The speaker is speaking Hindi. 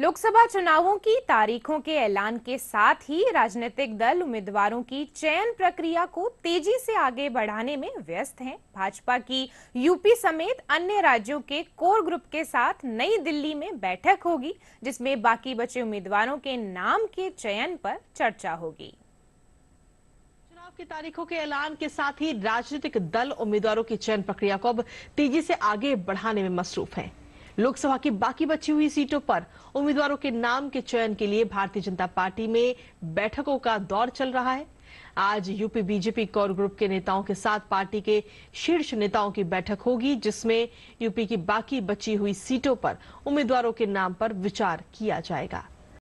लोकसभा चुनावों की तारीखों के ऐलान के साथ ही राजनीतिक दल उम्मीदवारों की चयन प्रक्रिया को तेजी से आगे बढ़ाने में व्यस्त हैं। भाजपा की यूपी समेत अन्य राज्यों के कोर ग्रुप के साथ नई दिल्ली में बैठक होगी जिसमें बाकी बचे उम्मीदवारों के नाम के चयन पर चर्चा होगी चुनाव की तारीखों के ऐलान के साथ ही राजनीतिक दल उम्मीदवारों की चयन प्रक्रिया को अब तेजी से आगे बढ़ाने में मसरूफ है लोकसभा की बाकी बची हुई सीटों पर उम्मीदवारों के नाम के चयन के लिए भारतीय जनता पार्टी में बैठकों का दौर चल रहा है आज यूपी बीजेपी कोर ग्रुप के नेताओं के साथ पार्टी के शीर्ष नेताओं की बैठक होगी जिसमें यूपी की बाकी बची हुई सीटों पर उम्मीदवारों के नाम पर विचार किया जाएगा